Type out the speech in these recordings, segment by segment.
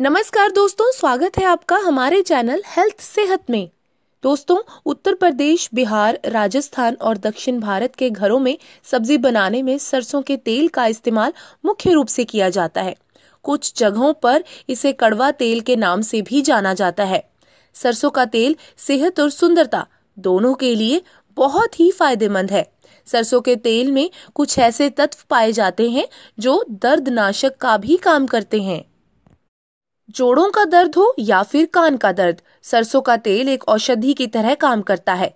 नमस्कार दोस्तों स्वागत है आपका हमारे चैनल हेल्थ सेहत में दोस्तों उत्तर प्रदेश बिहार राजस्थान और दक्षिण भारत के घरों में सब्जी बनाने में सरसों के तेल का इस्तेमाल मुख्य रूप से किया जाता है कुछ जगहों पर इसे कड़वा तेल के नाम से भी जाना जाता है सरसों का तेल सेहत और सुंदरता दोनों के लिए बहुत ही फायदेमंद है सरसों के तेल में कुछ ऐसे तत्व पाए जाते हैं जो दर्दनाशक का भी काम करते हैं जोड़ों का दर्द हो या फिर कान का दर्द सरसों का तेल एक औषधि की तरह काम करता है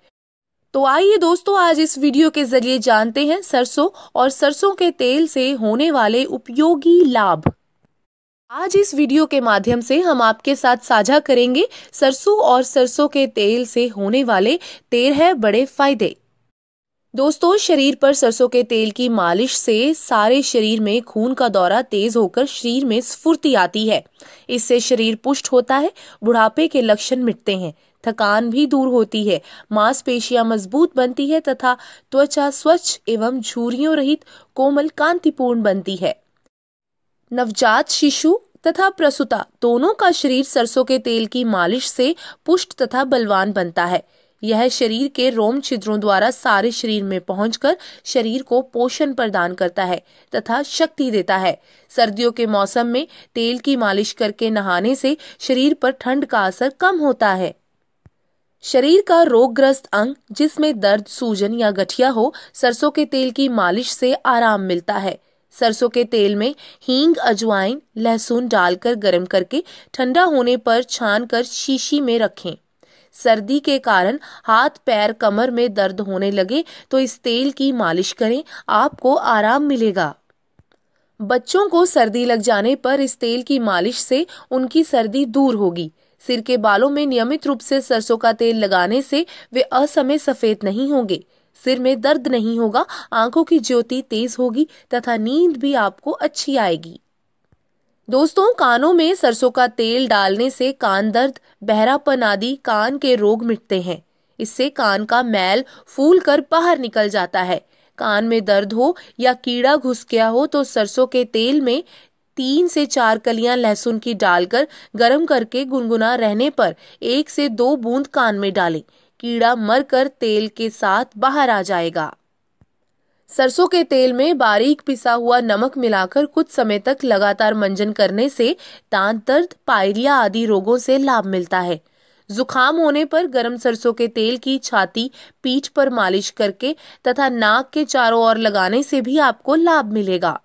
तो आइए दोस्तों आज इस वीडियो के जरिए जानते हैं सरसों और सरसों के तेल से होने वाले उपयोगी लाभ आज इस वीडियो के माध्यम से हम आपके साथ साझा करेंगे सरसों और सरसों के तेल से होने वाले तेरह बड़े फायदे दोस्तों शरीर पर सरसों के तेल की मालिश से सारे शरीर में खून का दौरा तेज होकर शरीर में स्फूर्ति आती है इससे शरीर पुष्ट होता है बुढ़ापे के लक्षण मिटते हैं थकान भी दूर होती है मांसपेशियां मजबूत बनती है तथा त्वचा स्वच्छ एवं झुरियों रहित कोमल कांतिपूर्ण बनती है नवजात शिशु तथा प्रसुता दोनों का शरीर सरसों के तेल की मालिश से पुष्ट तथा बलवान बनता है यह शरीर के रोम छिद्रों द्वारा सारे शरीर में पहुंचकर शरीर को पोषण प्रदान करता है तथा शक्ति देता है सर्दियों के मौसम में तेल की मालिश करके नहाने से शरीर पर ठंड का असर कम होता है शरीर का रोगग्रस्त अंग जिसमें दर्द सूजन या गठिया हो सरसों के तेल की मालिश से आराम मिलता है सरसों के तेल में हींग अजवाइन लहसुन डालकर गर्म करके ठंडा होने पर छान कर शीशी में रखें सर्दी के कारण हाथ पैर कमर में दर्द होने लगे तो इस तेल की मालिश करें आपको आराम मिलेगा बच्चों को सर्दी लग जाने पर इस तेल की मालिश से उनकी सर्दी दूर होगी सिर के बालों में नियमित रूप से सरसों का तेल लगाने से वे असमय सफेद नहीं होंगे सिर में दर्द नहीं होगा आंखों की ज्योति तेज होगी तथा नींद भी आपको अच्छी आएगी दोस्तों कानों में सरसों का तेल डालने से कान दर्द बहरापन आदि कान के रोग मिटते हैं इससे कान का मैल फूल कर बाहर निकल जाता है कान में दर्द हो या कीड़ा घुस गया हो तो सरसों के तेल में तीन से चार कलियां लहसुन की डालकर गर्म करके गुनगुना रहने पर एक से दो बूंद कान में डालें कीड़ा मरकर तेल के साथ बाहर आ जाएगा सरसों के तेल में बारीक पिसा हुआ नमक मिलाकर कुछ समय तक लगातार मंजन करने से दांत दर्द पायरिया आदि रोगों से लाभ मिलता है जुखाम होने पर गर्म सरसों के तेल की छाती पीठ पर मालिश करके तथा नाक के चारों ओर लगाने से भी आपको लाभ मिलेगा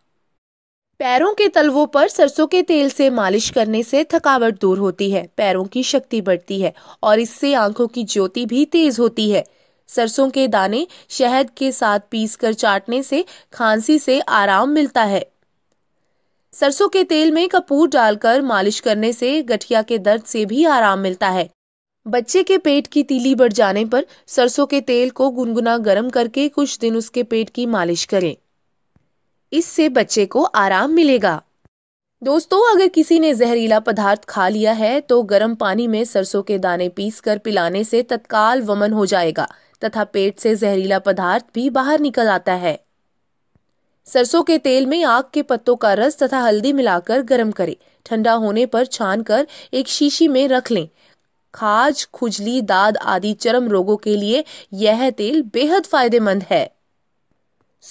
पैरों के तलवों पर सरसों के तेल से मालिश करने से थकावट दूर होती है पैरों की शक्ति बढ़ती है और इससे आंखों की ज्योति भी तेज होती है सरसों के दाने शहद के साथ पीसकर चाटने से खांसी से आराम मिलता है सरसों के तेल में कपूर डालकर मालिश करने से गठिया के दर्द से भी आराम मिलता है बच्चे के पेट की तीली बढ़ जाने पर सरसों के तेल को गुनगुना गर्म करके कुछ दिन उसके पेट की मालिश करें इससे बच्चे को आराम मिलेगा दोस्तों अगर किसी ने जहरीला पदार्थ खा लिया है तो गर्म पानी में सरसों के दाने पीसकर पिलाने से तत्काल वमन हो जाएगा तथा पेट से जहरीला पदार्थ भी बाहर निकल आता है सरसों के तेल में आग के पत्तों का रस तथा हल्दी मिलाकर गर्म करें ठंडा होने पर छान कर एक शीशी में रख लें खाज खुजली दाद आदि चरम रोगों के लिए यह तेल बेहद फायदेमंद है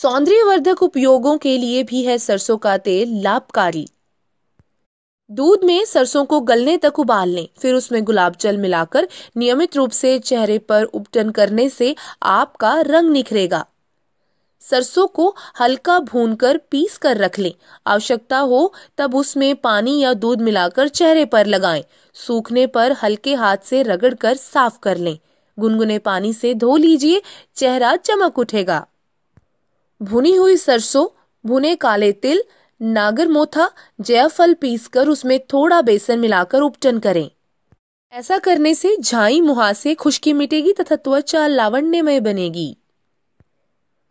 सौंदर्यवर्धक उपयोगों के लिए भी है सरसों का तेल लाभकारी दूध में सरसों को गलने तक उबाल लें फिर उसमें गुलाब जल मिलाकर नियमित रूप से चेहरे पर उपटन करने से आपका रंग निखरेगा सरसों को हल्का भूनकर पीस कर रख लें आवश्यकता हो तब उसमें पानी या दूध मिलाकर चेहरे पर लगाएं सूखने पर हल्के हाथ से रगड़कर साफ कर लें गुनगुने पानी से धो लीजिए चेहरा चमक उठेगा भुनी हुई सरसों भुने काले तिल नागर मोथा जयफल पीसकर उसमें थोड़ा बेसन मिलाकर उपटन करें ऐसा करने से झाई मुहासे खुश्की मिटेगी तथा त्वचा लावण्यमय बनेगी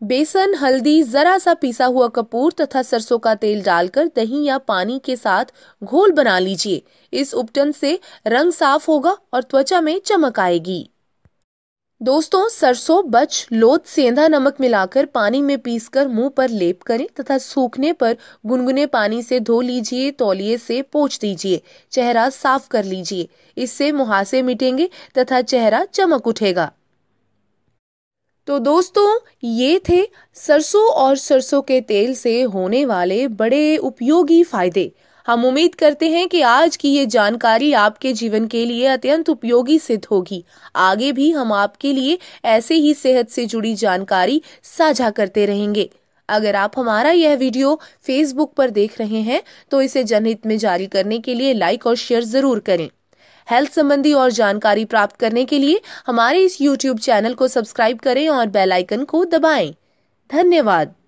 बेसन हल्दी जरा सा पीसा हुआ कपूर तथा सरसों का तेल डालकर दही या पानी के साथ घोल बना लीजिए इस उपटन से रंग साफ होगा और त्वचा में चमक आएगी दोस्तों सरसों बच लोद सेंधा नमक मिलाकर पानी में पीसकर मुंह पर लेप करें तथा सूखने पर गुनगुने पानी से धो लीजिए तौलिए से पोछ दीजिए चेहरा साफ कर लीजिए इससे मुहासे मिटेंगे तथा चेहरा चमक उठेगा तो दोस्तों ये थे सरसों और सरसों के तेल से होने वाले बड़े उपयोगी फायदे हम उम्मीद करते हैं कि आज की ये जानकारी आपके जीवन के लिए अत्यंत उपयोगी सिद्ध होगी आगे भी हम आपके लिए ऐसे ही सेहत से जुड़ी जानकारी साझा करते रहेंगे अगर आप हमारा यह वीडियो फेसबुक पर देख रहे हैं तो इसे जनहित में जारी करने के लिए लाइक और शेयर जरूर करें हेल्थ संबंधी और जानकारी प्राप्त करने के लिए हमारे इस यूट्यूब चैनल को सब्सक्राइब करें और बेल आइकन को दबाएं धन्यवाद